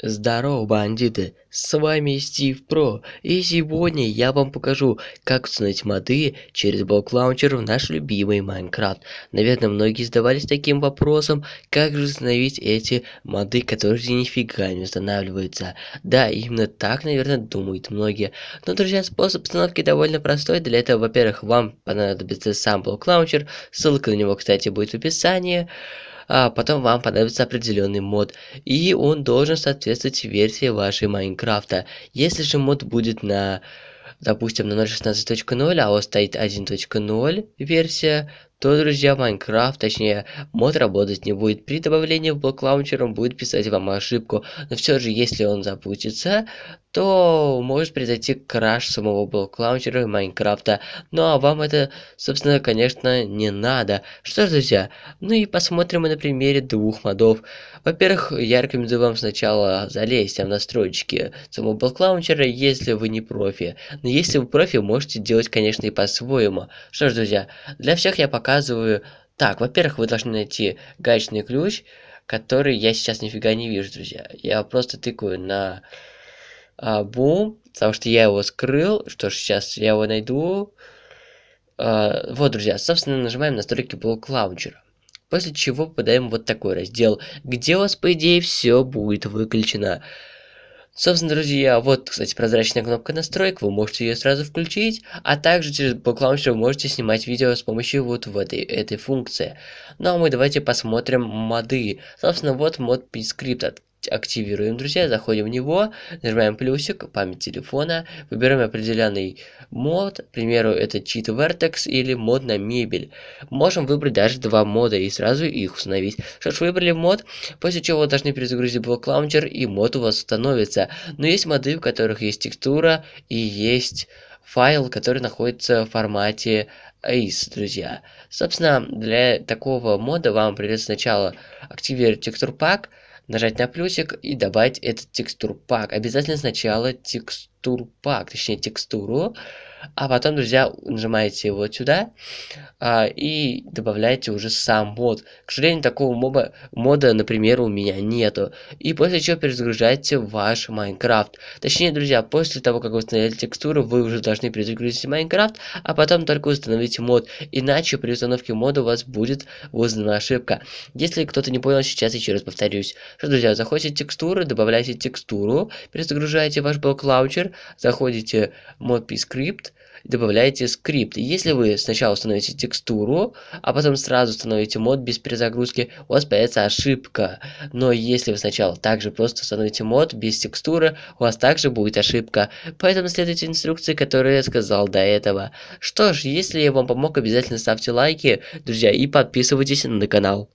Здорово, бандиты! С вами Стив Про, и сегодня я вам покажу, как установить моды через блок-лаунчер в наш любимый Майнкрафт. Наверное, многие задавались таким вопросом, как же установить эти моды, которые нифига не устанавливаются. Да, именно так, наверное, думают многие. Но, друзья, способ установки довольно простой. Для этого, во-первых, вам понадобится сам блок-лаунчер, ссылка на него, кстати, будет в описании а потом вам понадобится определенный мод, и он должен соответствовать версии вашей Майнкрафта. Если же мод будет на допустим, на 0.16.0, а у вас стоит 1.0 версия, то, друзья, Майнкрафт, точнее, мод работать не будет. При добавлении в блок лаунчер он будет писать вам ошибку, но все же, если он запустится, то может произойти краш самого блок лаунчера и Майнкрафта. Ну а вам это, собственно, конечно, не надо. Что ж, друзья, ну и посмотрим мы на примере двух модов. Во-первых, я рекомендую вам сначала залезть в настройки самого блок лаунчера, если вы не профи. Но если вы профи, можете делать, конечно, и по-своему. Что ж, друзья, для всех я пока показываю... Так, во-первых, вы должны найти гаечный ключ, который я сейчас нифига не вижу, друзья. Я просто тыкаю на а, бум, потому что я его скрыл. Что ж, сейчас я его найду. А, вот, друзья, собственно, нажимаем настройки блок лаунчера. После чего попадаем в вот такой раздел, где у вас, по идее, все будет выключено. Собственно, друзья, вот, кстати, прозрачная кнопка настроек, вы можете ее сразу включить, а также через BookLauncher вы можете снимать видео с помощью вот в этой, этой функции. Ну а мы давайте посмотрим моды. Собственно, вот мод PScript от активируем, друзья, заходим в него, нажимаем плюсик, память телефона, выбираем определенный мод, к примеру, это Cheat Vertex или мод на мебель. Можем выбрать даже два мода и сразу их установить. Что ж, выбрали мод, после чего вы должны перезагрузить блок лаунчер и мод у вас установится. Но есть моды, в которых есть текстура и есть файл, который находится в формате ACE, друзья. Собственно, для такого мода вам придется сначала активировать текстур пак, нажать на плюсик и добавить этот текстур пак. Обязательно сначала текстур текстуру пак, точнее текстуру, а потом, друзья, нажимаете вот сюда а, и добавляете уже сам мод. К сожалению, такого моба, мода, например, у меня нету. И после чего перезагружаете ваш Майнкрафт. Точнее, друзья, после того, как вы установили текстуру, вы уже должны перезагрузить Майнкрафт, а потом только установить мод. Иначе при установке мода у вас будет вызвана ошибка. Если кто-то не понял, сейчас еще раз повторюсь. Что, друзья, заходите в текстуры, добавляете текстуру, перезагружаете ваш блок лаунчер, заходите в ModP-скрипт, добавляете скрипт. И если вы сначала установите текстуру, а потом сразу установите мод без перезагрузки, у вас появится ошибка. Но если вы сначала также просто установите мод без текстуры, у вас также будет ошибка. Поэтому следуйте инструкции, которые я сказал до этого. Что ж, если я вам помог, обязательно ставьте лайки, друзья, и подписывайтесь на канал.